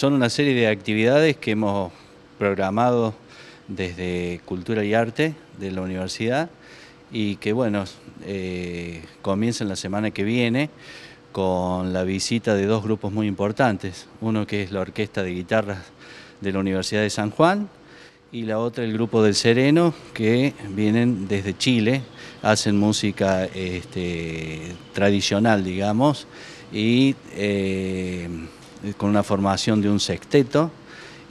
Son una serie de actividades que hemos programado desde Cultura y Arte de la universidad y que, bueno, eh, comienzan la semana que viene con la visita de dos grupos muy importantes, uno que es la Orquesta de Guitarras de la Universidad de San Juan y la otra el Grupo del Sereno, que vienen desde Chile, hacen música este, tradicional, digamos, y... Eh, eh, con una formación de un sexteto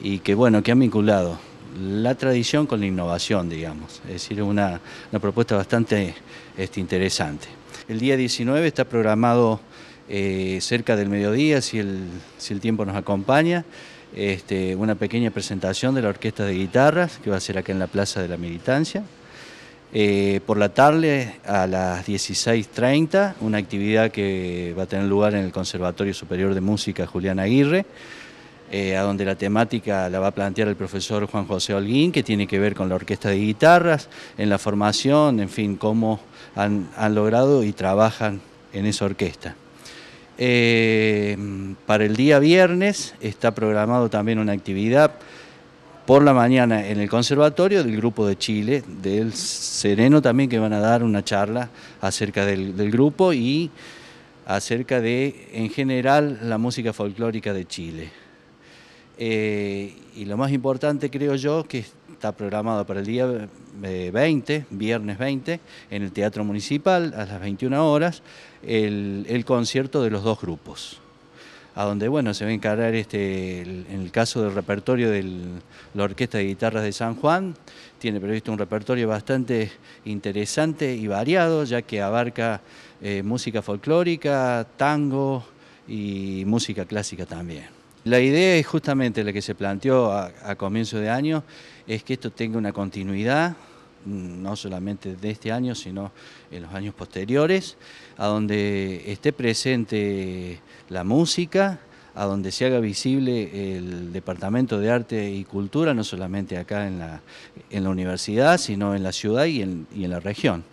y que bueno, que han vinculado la tradición con la innovación, digamos. Es decir, una, una propuesta bastante este, interesante. El día 19 está programado eh, cerca del mediodía, si el, tiempo nos acompaña, este, una pequeña presentación de la orquesta de guitarras que va a ser acá en la Plaza de la Militancia. Eh, por la tarde a las 16.30, una actividad que va a tener lugar en el Conservatorio Superior de Música Julián Aguirre, eh, a donde la temática la va a plantear el profesor Juan José Holguín, que tiene que ver con la orquesta de guitarras, en la formación, en fin, cómo han, logrado y trabajan en esa orquesta. Eh, para el día viernes está programado también una actividad por la mañana en el conservatorio del grupo de Chile, del Sereno también, que van a dar una charla acerca del, grupo y acerca de, en general, la música folclórica de Chile. Eh, y lo más importante, creo yo, que está programado para el día 20, eh, viernes 20, en el Teatro Municipal, a las 21 horas, el concierto de los dos grupos a donde bueno, se va a encarar este, en el caso del repertorio de la Orquesta de Guitarras de San Juan. Tiene previsto un repertorio bastante interesante y variado, ya que abarca eh, música folclórica, tango y música clásica también. La idea es justamente la que se planteó a, a comienzo de año, es que esto tenga una continuidad no solamente de este año, sino en los años posteriores, a donde esté presente la música, a donde se haga visible el Departamento de Arte y Cultura, no solamente acá en la, en la universidad, sino en la ciudad y en, y en la región.